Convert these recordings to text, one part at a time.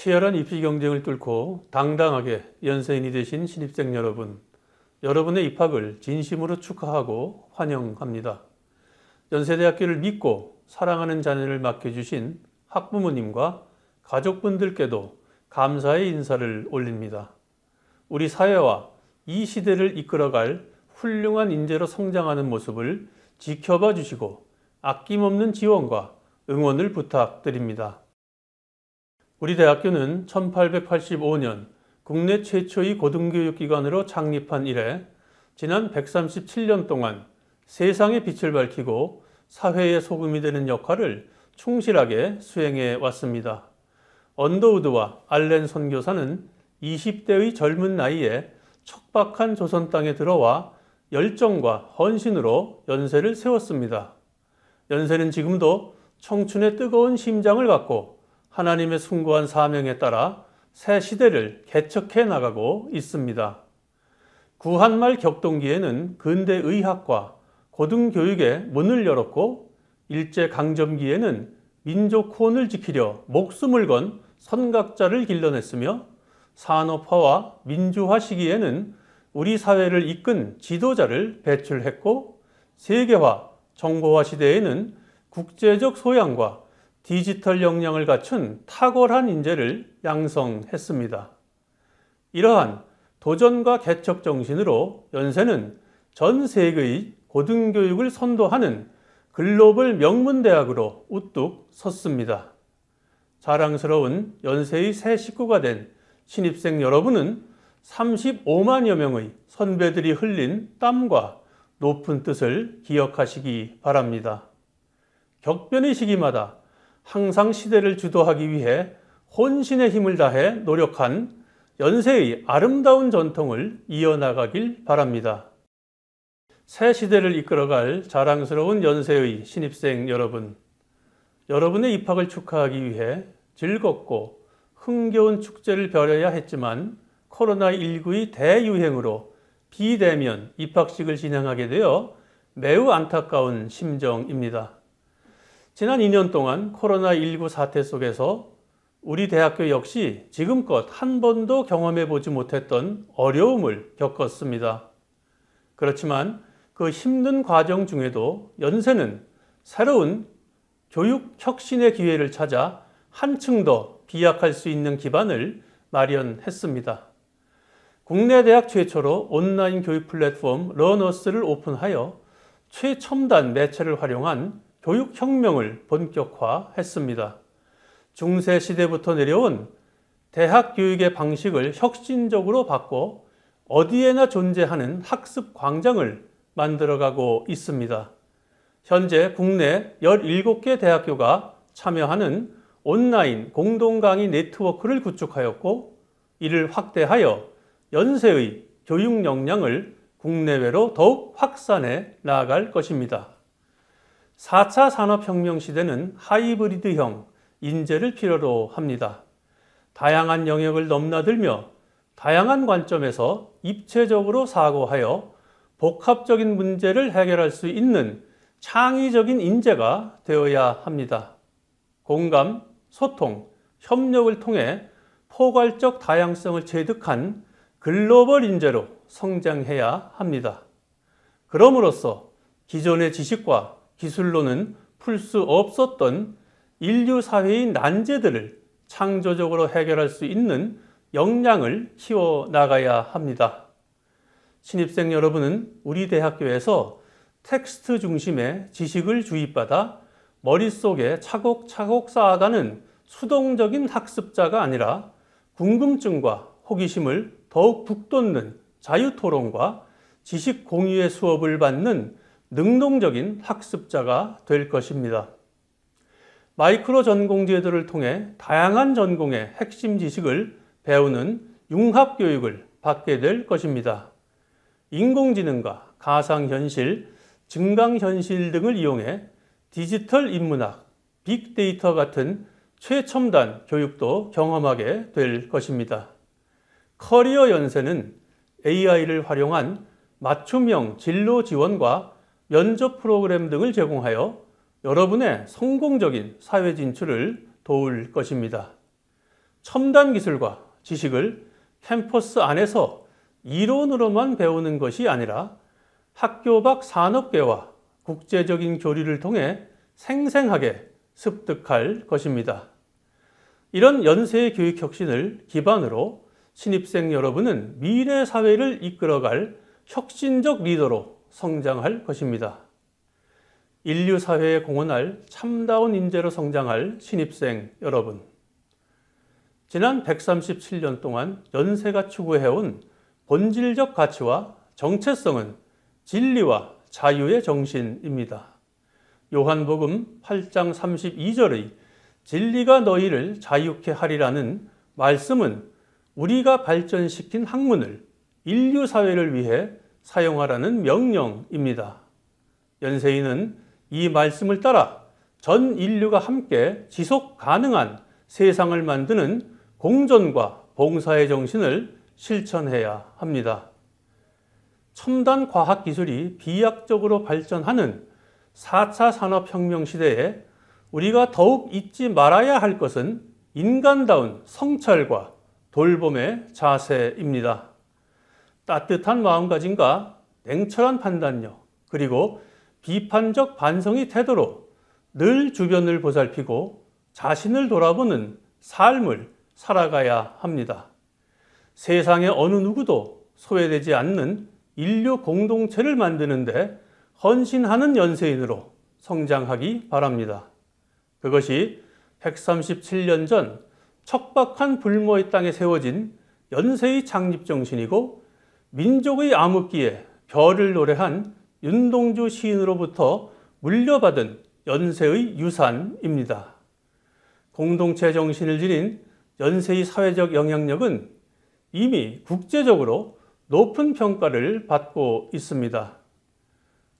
치열한 입시 경쟁을 뚫고 당당하게 연세인이 되신 신입생 여러분, 여러분의 입학을 진심으로 축하하고 환영합니다. 연세대학교를 믿고 사랑하는 자녀를 맡겨주신 학부모님과 가족분들께도 감사의 인사를 올립니다. 우리 사회와 이 시대를 이끌어갈 훌륭한 인재로 성장하는 모습을 지켜봐 주시고 아낌없는 지원과 응원을 부탁드립니다. 우리 대학교는 1885년 국내 최초의 고등교육기관으로 창립한 이래 지난 137년 동안 세상의 빛을 밝히고 사회의 소금이 되는 역할을 충실하게 수행해 왔습니다. 언더우드와 알렌 선교사는 20대의 젊은 나이에 척박한 조선 땅에 들어와 열정과 헌신으로 연세를 세웠습니다. 연세는 지금도 청춘의 뜨거운 심장을 갖고 하나님의 숭고한 사명에 따라 새 시대를 개척해 나가고 있습니다. 구한말 격동기에는 근대 의학과 고등교육의 문을 열었고 일제강점기에는 민족 혼을 지키려 목숨을 건 선각자를 길러냈으며 산업화와 민주화 시기에는 우리 사회를 이끈 지도자를 배출했고 세계화, 정보화 시대에는 국제적 소양과 디지털 역량을 갖춘 탁월한 인재를 양성했습니다. 이러한 도전과 개척 정신으로 연세는 전 세계의 고등교육을 선도하는 글로벌 명문대학으로 우뚝 섰습니다. 자랑스러운 연세의 새 식구가 된 신입생 여러분은 35만여 명의 선배들이 흘린 땀과 높은 뜻을 기억하시기 바랍니다. 격변의 시기마다 항상 시대를 주도하기 위해 혼신의 힘을 다해 노력한 연세의 아름다운 전통을 이어나가길 바랍니다. 새 시대를 이끌어갈 자랑스러운 연세의 신입생 여러분, 여러분의 입학을 축하하기 위해 즐겁고 흥겨운 축제를 벌여야 했지만 코로나19의 대유행으로 비대면 입학식을 진행하게 되어 매우 안타까운 심정입니다. 지난 2년 동안 코로나19 사태 속에서 우리 대학교 역시 지금껏 한 번도 경험해 보지 못했던 어려움을 겪었습니다. 그렇지만 그 힘든 과정 중에도 연세는 새로운 교육 혁신의 기회를 찾아 한층 더 비약할 수 있는 기반을 마련했습니다. 국내 대학 최초로 온라인 교육 플랫폼 러너스를 오픈하여 최첨단 매체를 활용한 교육혁명을 본격화했습니다. 중세 시대부터 내려온 대학 교육의 방식을 혁신적으로 바꿔 어디에나 존재하는 학습 광장을 만들어가고 있습니다. 현재 국내 17개 대학교가 참여하는 온라인 공동 강의 네트워크를 구축하였고 이를 확대하여 연세의 교육 역량을 국내외로 더욱 확산해 나아갈 것입니다. 4차 산업혁명 시대는 하이브리드형 인재를 필요로 합니다. 다양한 영역을 넘나들며 다양한 관점에서 입체적으로 사고하여 복합적인 문제를 해결할 수 있는 창의적인 인재가 되어야 합니다. 공감, 소통, 협력을 통해 포괄적 다양성을 제득한 글로벌 인재로 성장해야 합니다. 그럼으로써 기존의 지식과 기술로는 풀 수 없었던 인류 사회의 난제들을 창조적으로 해결할 수 있는 역량을 키워나가야 합니다. 신입생 여러분은 우리 대학교에서 텍스트 중심의 지식을 주입받아 머릿속에 차곡차곡 쌓아가는 수동적인 학습자가 아니라 궁금증과 호기심을 더욱 북돋는 자유토론과 지식 공유의 수업을 받는 능동적인 학습자가 될 것입니다. 마이크로 전공제도를 통해 다양한 전공의 핵심 지식을 배우는 융합교육을 받게 될 것입니다. 인공지능과 가상현실, 증강현실 등을 이용해 디지털 인문학, 빅데이터 같은 최첨단 교육도 경험하게 될 것입니다. 커리어 연세는 AI를 활용한 맞춤형 진로 지원과 면접 프로그램 등을 제공하여 여러분의 성공적인 사회 진출을 도울 것입니다. 첨단 기술과 지식을 캠퍼스 안에서 이론으로만 배우는 것이 아니라 학교 밖 산업계와 국제적인 교류를 통해 생생하게 습득할 것입니다. 이런 연세의 교육 혁신을 기반으로 신입생 여러분은 미래 사회를 이끌어갈 혁신적 리더로 성장할 것입니다. 인류 사회에 공헌할 참다운 인재로 성장할 신입생 여러분. 지난 137년 동안 연세가 추구해온 본질적 가치와 정체성은 진리와 자유의 정신입니다. 요한복음 8장 32절의 진리가 너희를 자유케 하리라는 말씀은 우리가 발전시킨 학문을 인류 사회를 위해 사용하라는 명령입니다. 연세인은 이 말씀을 따라 전 인류가 함께 지속 가능한 세상을 만드는 공존과 봉사의 정신을 실천해야 합니다. 첨단 과학 기술이 비약적으로 발전하는 4차 산업혁명 시대에 우리가 더욱 잊지 말아야 할 것은 인간다운 성찰과 돌봄의 자세입니다. 따뜻한 마음가짐과 냉철한 판단력, 그리고 비판적 반성의 태도로 늘 주변을 보살피고 자신을 돌아보는 삶을 살아가야 합니다. 세상의 어느 누구도 소외되지 않는 인류 공동체를 만드는데 헌신하는 연세인으로 성장하기 바랍니다. 그것이 137년 전 척박한 불모의 땅에 세워진 연세의 창립 정신이고 민족의 암흑기에 별을 노래한 윤동주 시인으로부터 물려받은 연세의 유산입니다. 공동체 정신을 지닌 연세의 사회적 영향력은 이미 국제적으로 높은 평가를 받고 있습니다.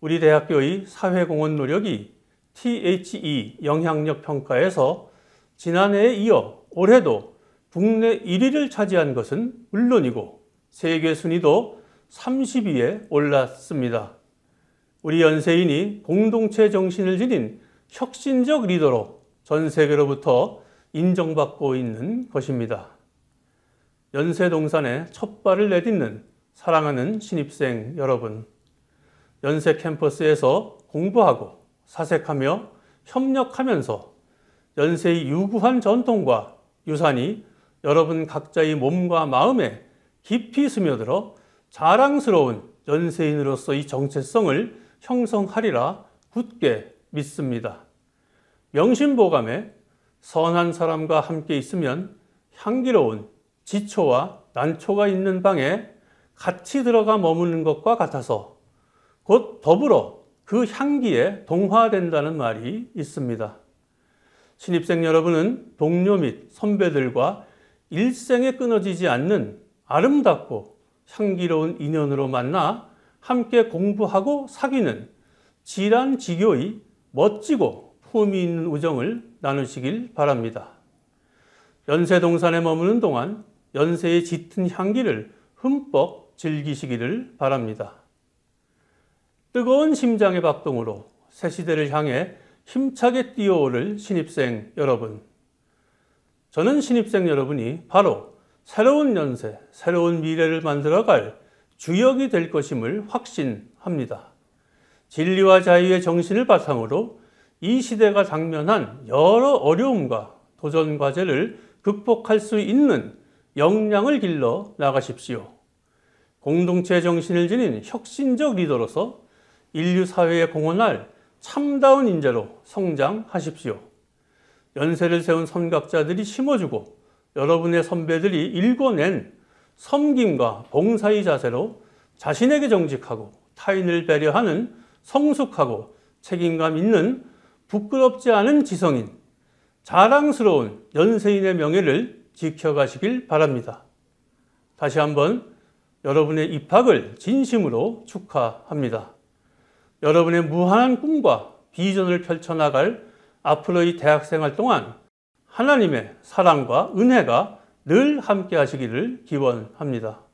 우리 대학교의 사회공헌 노력이 THE 영향력 평가에서 지난해에 이어 올해도 국내 1위를 차지한 것은 물론이고 세계 순위도 30위에 올랐습니다. 우리 연세인이 공동체 정신을 지닌 혁신적 리더로 전 세계로부터 인정받고 있는 것입니다. 연세동산에 첫 발을 내딛는 사랑하는 신입생 여러분, 연세 캠퍼스에서 공부하고 사색하며 협력하면서 연세의 유구한 전통과 유산이 여러분 각자의 몸과 마음에 깊이 스며들어 자랑스러운 연세인으로서의 정체성을 형성하리라 굳게 믿습니다. 명심보감에 선한 사람과 함께 있으면 향기로운 지초와 난초가 있는 방에 같이 들어가 머무는 것과 같아서 곧 더불어 그 향기에 동화된다는 말이 있습니다. 신입생 여러분은 동료 및 선배들과 일생에 끊어지지 않는 아름답고 향기로운 인연으로 만나 함께 공부하고 사귀는 지란지교의 멋지고 품위 있는 우정을 나누시길 바랍니다. 연세동산에 머무는 동안 연세의 짙은 향기를 흠뻑 즐기시기를 바랍니다. 뜨거운 심장의 박동으로 새 시대를 향해 힘차게 뛰어오를 신입생 여러분. 저는 신입생 여러분이 바로 새로운 연세, 새로운 미래를 만들어갈 주역이 될 것임을 확신합니다. 진리와 자유의 정신을 바탕으로 이 시대가 당면한 여러 어려움과 도전 과제를 극복할 수 있는 역량을 길러 나가십시오. 공동체 정신을 지닌 혁신적 리더로서 인류 사회에 공헌할 참다운 인재로 성장하십시오. 연세를 세운 선각자들이 심어주고 여러분의 선배들이 일궈낸 섬김과 봉사의 자세로 자신에게 정직하고 타인을 배려하는 성숙하고 책임감 있는 부끄럽지 않은 지성인 자랑스러운 연세인의 명예를 지켜가시길 바랍니다. 다시 한번 여러분의 입학을 진심으로 축하합니다. 여러분의 무한한 꿈과 비전을 펼쳐나갈 앞으로의 대학생활 동안 하나님의 사랑과 은혜가 늘 함께 하시기를 기원합니다.